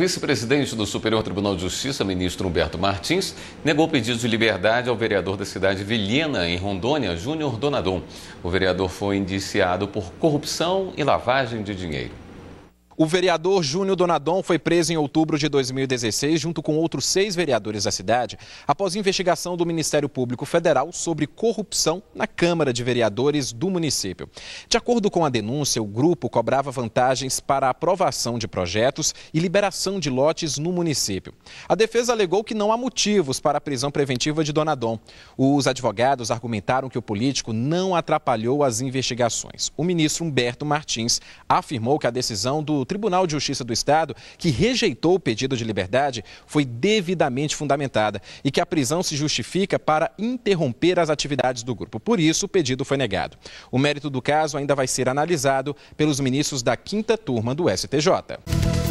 vice-presidente do Superior Tribunal de Justiça, ministro Humberto Martins, negou pedido de liberdade ao vereador da cidade Vilhena, em Rondônia, Júnior Donadon. O vereador foi indiciado por corrupção e lavagem de dinheiro. O vereador Júnior Donadon foi preso em outubro de 2016, junto com outros seis vereadores da cidade, após investigação do Ministério Público Federal sobre corrupção na Câmara de Vereadores do município. De acordo com a denúncia, o grupo cobrava vantagens para aprovação de projetos e liberação de lotes no município. A defesa alegou que não há motivos para a prisão preventiva de Donadon. Os advogados argumentaram que o político não atrapalhou as investigações. O ministro Humberto Martins afirmou que a decisão do Tribunal de Justiça do Estado, que rejeitou o pedido de liberdade, foi devidamente fundamentada e que a prisão se justifica para interromper as atividades do grupo. Por isso, o pedido foi negado. O mérito do caso ainda vai ser analisado pelos ministros da quinta turma do STJ.